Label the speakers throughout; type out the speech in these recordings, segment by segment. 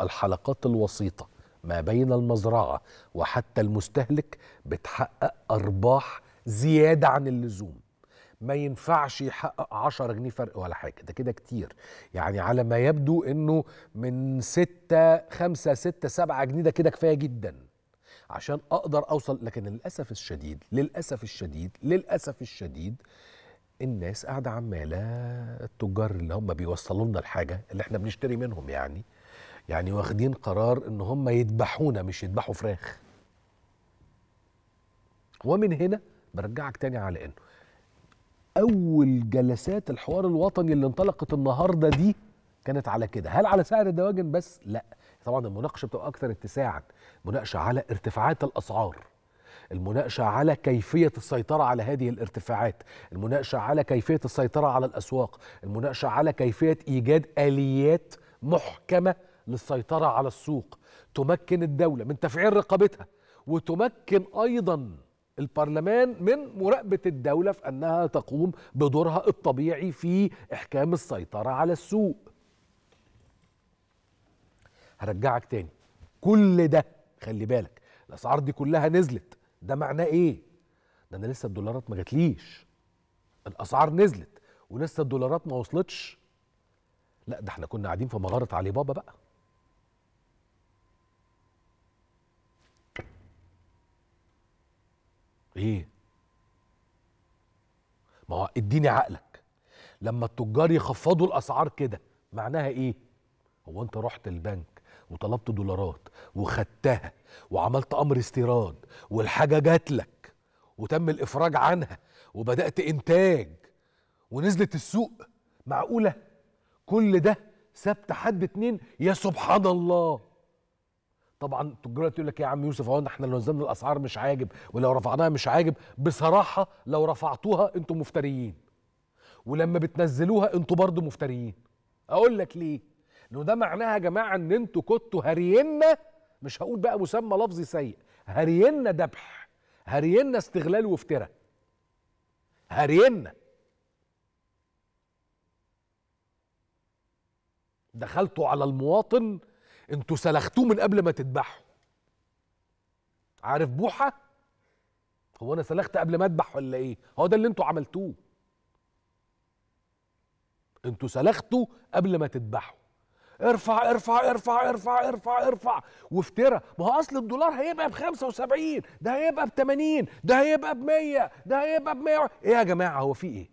Speaker 1: الحلقات الوسيطة ما بين المزرعة وحتى المستهلك بتحقق أرباح زيادة عن اللزوم ما ينفعش يحقق 10 جنيه فرق ولا حاجه ده كده كتير يعني على ما يبدو انه من 6 5 6 7 جنيه ده كده كفايه جدا عشان اقدر اوصل لكن للاسف الشديد للاسف الشديد للاسف الشديد الناس قاعده عماله التجار اللي هم بيوصلوا لنا الحاجه اللي احنا بنشتري منهم يعني يعني واخدين قرار ان هم يذبحونا مش يذبحوا فراخ ومن هنا برجعك تاني على انه اول جلسات الحوار الوطني اللي انطلقت النهارده دي كانت على كده هل على سعر الدواجن بس لا طبعا المناقشه بتبقى اكثر اتساعا مناقشه على ارتفاعات الاسعار المناقشه على كيفيه السيطره على هذه الارتفاعات المناقشه على كيفيه السيطره على الاسواق المناقشه على كيفيه ايجاد اليات محكمه للسيطرة على السوق تمكن الدولة من تفعيل رقابتها وتمكن أيضا البرلمان من مراقبة الدولة في أنها تقوم بدورها الطبيعي في إحكام السيطرة على السوق هرجعك تاني كل ده خلي بالك الأسعار دي كلها نزلت ده معناه إيه؟ ده أنا لسه الدولارات ما جاتليش الأسعار نزلت ولسه الدولارات ما وصلتش لا ده احنا كنا قاعدين في مغارة علي بابا بقى ايه ما هو اديني عقلك لما التجار يخفضوا الاسعار كده معناها ايه هو انت رحت البنك وطلبت دولارات وخدتها وعملت امر استيراد والحاجه جات لك وتم الافراج عنها وبدات انتاج ونزلت السوق معقوله كل ده سبت حد اتنين يا سبحان الله طبعا التجار يقول لك يا عم يوسف اهو احنا لو نزلنا الاسعار مش عاجب ولو رفعناها مش عاجب بصراحه لو رفعتوها انتم مفتريين ولما بتنزلوها انتم برضه مفتريين اقول لك ليه لانه ده معناها يا جماعه ان انتوا كنتوا هرينا مش هقول بقى مسمى لفظي سيء هرينا ذبح هرينا استغلال وافتراء هرينا دخلتوا على المواطن انتوا سلختوه من قبل ما تذبحوا عارف بوحه هو انا سلخت قبل ما اذبح ولا ايه هو ده اللي انتوا عملتوه انتوا سلختوا قبل ما تذبحوا ارفع ارفع ارفع ارفع ارفع ارفع وافترى ما هو اصل الدولار هيبقى ب 75 ده هيبقى ب 80 ده هيبقى ب 100 ده هيبقى ب 100 ايه يا جماعه هو في ايه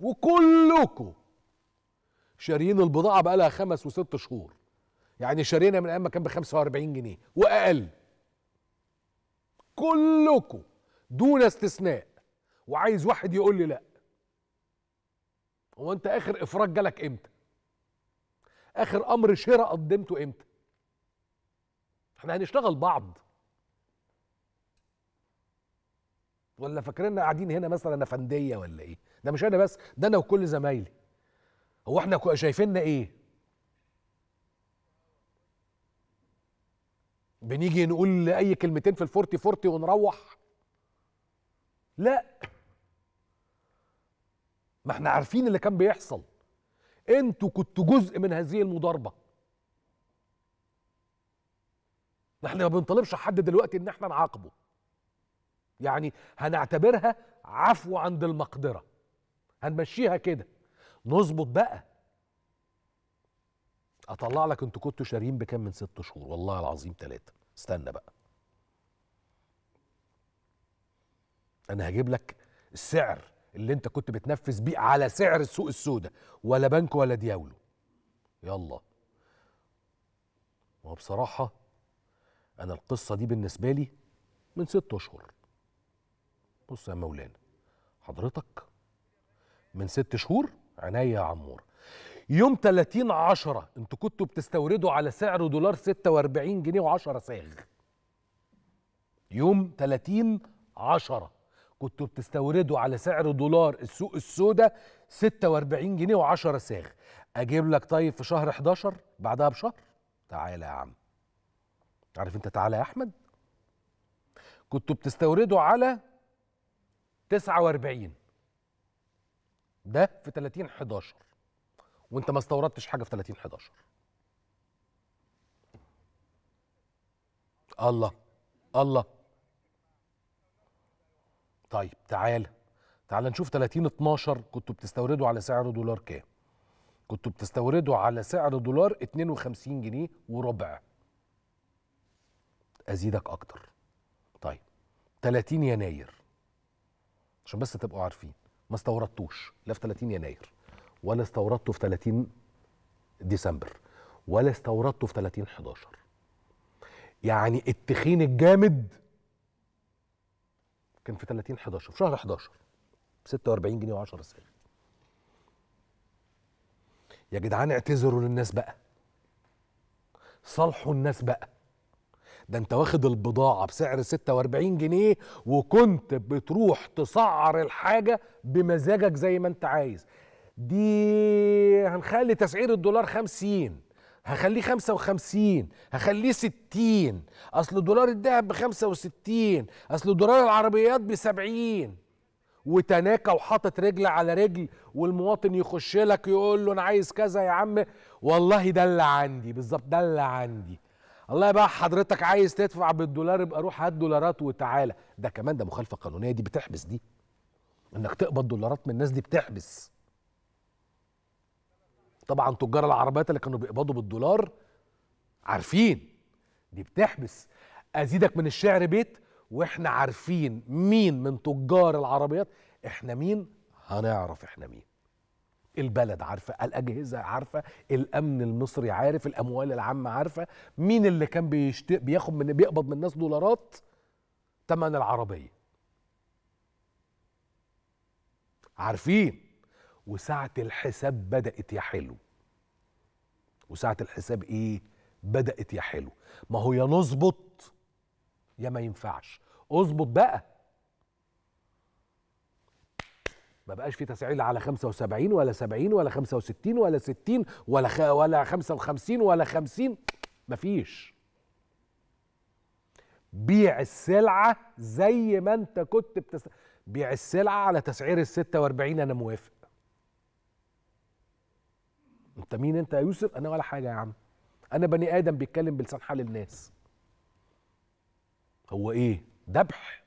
Speaker 1: وكلكم شاريين البضاعه بقالها خمس وست شهور يعني شارينا من ايام ما كان ب 45 جنيه واقل كلكم دون استثناء وعايز واحد يقول لي لا هو انت اخر افراج جالك امتى اخر امر شراء قدمته امتى احنا هنشتغل بعض ولا فاكريننا قاعدين هنا مثلا افنديه ولا ايه ده مش انا بس ده انا وكل زمايلي هو احنا شايفيننا ايه بنيجي نقول اي كلمتين في الفورتي فورتي ونروح لا ما احنا عارفين اللي كان بيحصل انتوا كنتوا جزء من هذه المضاربه احنا ما بنطالبش حد دلوقتي ان احنا نعاقبه يعني هنعتبرها عفو عند المقدره هنمشيها كده نظبط بقى اطلع لك انتوا كنتوا شاريين بكام من ست شهور والله العظيم ثلاثه استنى بقى انا هجيب لك السعر اللي انت كنت بتنفذ بيه على سعر السوق السوداء ولا بنك ولا دياولو يلا هو بصراحة أنا القصة دي بالنسبة لي من ست شهور بص يا مولانا حضرتك من ست شهور عناية يا عمور يوم 30 10 انتوا كنتوا بتستوردوا على سعر دولار 46 جنيه و10 ساغ يوم 30 10 كنتوا بتستوردوا على سعر دولار السوق السوداء 46 جنيه و10 ساغ اجيب لك طيب في شهر 11 بعدها بشهر تعالى يا عم عارف انت تعالى يا احمد كنتوا بتستوردوا على 49 ده في 30 11 وانت ما استوردتش حاجه في 30 11 الله الله طيب تعالى تعالى نشوف 30 12 كنتوا بتستوردوا على سعر دولار كام كنتوا بتستوردوا على سعر دولار 52 جنيه وربع ازيدك اكتر طيب 30 يناير عشان بس تبقوا عارفين ما استوردتوش لا في 30 يناير ولا استوردته في 30 ديسمبر ولا استوردته في 30 11 يعني التخين الجامد كان في 30 11 في شهر 11 ب 46 جنيه و10 سنت يا جدعان اعتذروا للناس بقى صالحوا الناس بقى ده انت واخد البضاعه بسعر 46 جنيه وكنت بتروح تسعر الحاجه بمزاجك زي ما انت عايز دي هنخلي تسعير الدولار 50 هخليه 55 هخليه 60 اصل دولار الذهب ب 65 اصل دولار العربيات ب 70 وتناكة وحاطط رجل على رجل والمواطن يخش لك يقول له انا عايز كذا يا عم والله ده اللي عندي بالظبط ده اللي عندي الله بقى حضرتك عايز تدفع بالدولار يبقى روح هات دولارات وتعالى ده كمان ده مخالفه قانونيه دي بتحبس دي انك تقبض دولارات من الناس دي بتحبس طبعا تجار العربيات اللي كانوا بيقبضوا بالدولار عارفين دي بتحبس ازيدك من الشعر بيت واحنا عارفين مين من تجار العربيات احنا مين هنعرف احنا مين البلد عارفه الاجهزه عارفه الامن المصري عارف الاموال العامه عارفه مين اللي كان بيشت... بياخد من بيقبض من الناس دولارات تمن العربيه عارفين وساعه الحساب بدات يا حلو وساعه الحساب ايه بدات يا حلو ما هو يا نظبط يا ما ينفعش اظبط بقى ما بقاش في تسعير على 75 ولا 70 ولا 65 ولا 60 ولا خ... ولا 55 ولا 50 مفيش بيع السلعه زي ما انت كنت بتس... بيع السلعه على تسعير ال 46 انا موافق انت مين انت يا يوسف انا ولا حاجه يا عم انا بني ادم بيتكلم بلسان حال الناس هو ايه ذبح